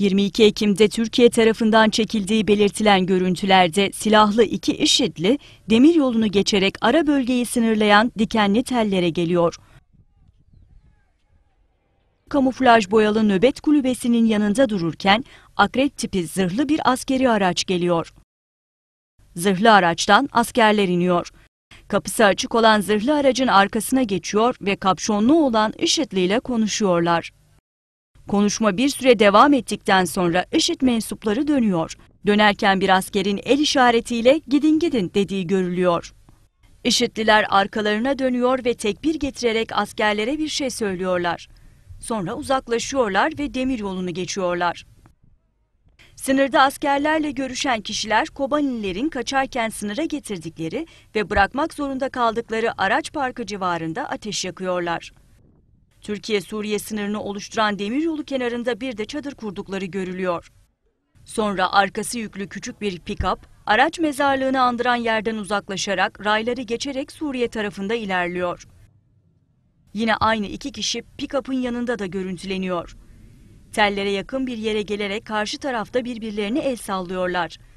22 Ekim'de Türkiye tarafından çekildiği belirtilen görüntülerde silahlı iki IŞİD'li demir yolunu geçerek ara bölgeyi sınırlayan dikenli tellere geliyor. Kamuflaj boyalı nöbet kulübesinin yanında dururken akrep tipi zırhlı bir askeri araç geliyor. Zırhlı araçtan askerler iniyor. Kapısı açık olan zırhlı aracın arkasına geçiyor ve kapşonlu olan IŞİD'li ile konuşuyorlar. Konuşma bir süre devam ettikten sonra IŞİD mensupları dönüyor. Dönerken bir askerin el işaretiyle gidin gidin dediği görülüyor. IŞİD'liler arkalarına dönüyor ve tekbir getirerek askerlere bir şey söylüyorlar. Sonra uzaklaşıyorlar ve demir yolunu geçiyorlar. Sınırda askerlerle görüşen kişiler Kobanilerin kaçarken sınıra getirdikleri ve bırakmak zorunda kaldıkları araç parkı civarında ateş yakıyorlar. Türkiye-Suriye sınırını oluşturan demiryolu kenarında bir de çadır kurdukları görülüyor. Sonra arkası yüklü küçük bir pikap, araç mezarlığını andıran yerden uzaklaşarak rayları geçerek Suriye tarafında ilerliyor. Yine aynı iki kişi pikapın yanında da görüntüleniyor. Tellere yakın bir yere gelerek karşı tarafta birbirlerini el sallıyorlar.